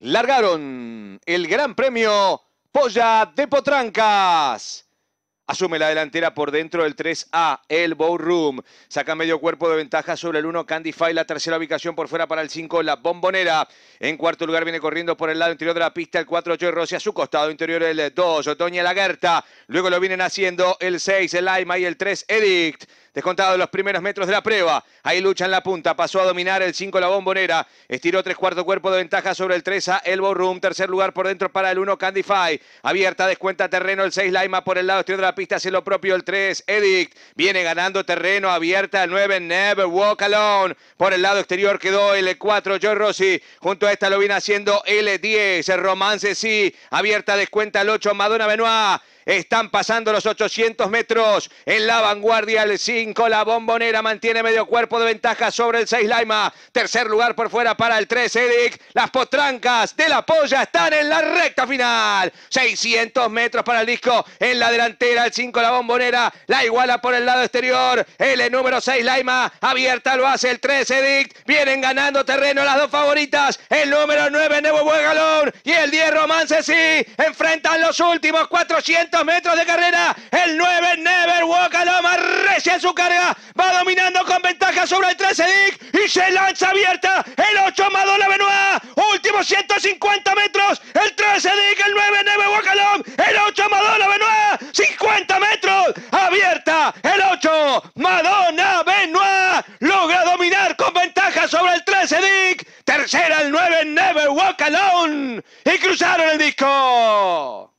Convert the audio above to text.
largaron el gran premio Polla de Potrancas. Asume la delantera por dentro del 3A, el Bowroom. Saca medio cuerpo de ventaja sobre el 1, Candy File. La tercera ubicación por fuera para el 5, la Bombonera. En cuarto lugar viene corriendo por el lado interior de la pista el 4, Joy Rossi. A su costado interior el 2, Otoña Lagerta. Luego lo vienen haciendo el 6, el Aima y el 3, Edict. Descontado los primeros metros de la prueba. Ahí lucha en la punta. Pasó a dominar el 5 la bombonera. Estiró tres cuartos cuerpo de ventaja sobre el 3 a Elbow Room. Tercer lugar por dentro para el 1 Candify. Abierta, descuenta terreno el 6 Laima por el lado exterior de la pista. Hace lo propio el 3 Edict. Viene ganando terreno. Abierta el 9 Never Walk Alone. Por el lado exterior quedó el 4 Joe Rossi. Junto a esta lo viene haciendo el 10 Romance sí. Abierta, descuenta el 8 Madonna Benoit. Están pasando los 800 metros. En la vanguardia el 5. La bombonera mantiene medio cuerpo de ventaja sobre el 6 Laima. Tercer lugar por fuera para el 3 edic Las potrancas de la polla están en la recta final. 600 metros para el disco. En la delantera el 5 la bombonera. La iguala por el lado exterior. El número 6 Laima. Abierta lo hace el 3 Edict. Vienen ganando terreno las dos favoritas. El número 9 nuevo Buegalo y el 10 Romance sí enfrentan los últimos 400 metros de carrera. El 9 Never Walk arrecia en su carga, va dominando con ventaja sobre el 13 Dick y se lanza abierta el 8 Madonna Benoit. Últimos 150 metros, el 13 Dick, el 9 Never Walk el 8 Madonna Benoit, 50 metros, abierta el 8 Madonna Benoit logra dominar con ventaja sobre el 13 Dick. Tercera el 9, Never Walk Alone. Y cruzaron el disco.